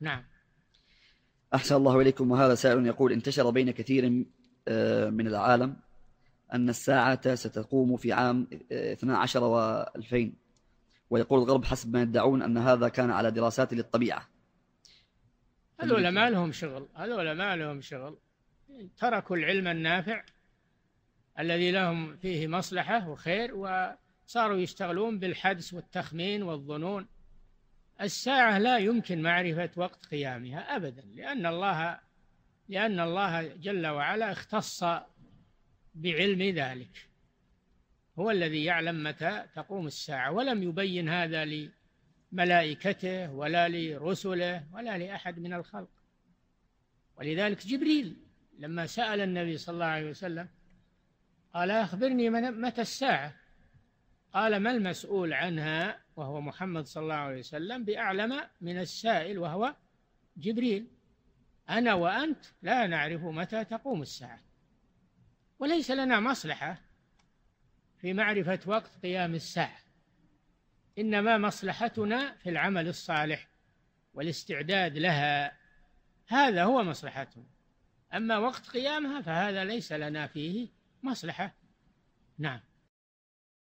نعم أحسن الله إليكم وهذا سائل يقول انتشر بين كثير آه، من العالم أن الساعة ستقوم في عام 12 آه، و2000 ويقول الغرب حسب ما يدعون أن هذا كان على دراسات للطبيعة هذول ما لهم شغل هذول ما لهم شغل تركوا العلم النافع الذي لهم فيه مصلحة وخير وصاروا يشتغلون بالحدس والتخمين والظنون الساعة لا يمكن معرفة وقت قيامها أبدا لأن الله لأن الله جل وعلا اختص بعلم ذلك هو الذي يعلم متى تقوم الساعة ولم يبين هذا لملائكته ولا لرسله ولا لأحد من الخلق ولذلك جبريل لما سأل النبي صلى الله عليه وسلم قال أخبرني متى الساعة قال ما المسؤول عنها وهو محمد صلى الله عليه وسلم بأعلم من السائل وهو جبريل أنا وأنت لا نعرف متى تقوم الساعة وليس لنا مصلحة في معرفة وقت قيام الساعة إنما مصلحتنا في العمل الصالح والاستعداد لها هذا هو مصلحتنا أما وقت قيامها فهذا ليس لنا فيه مصلحة نعم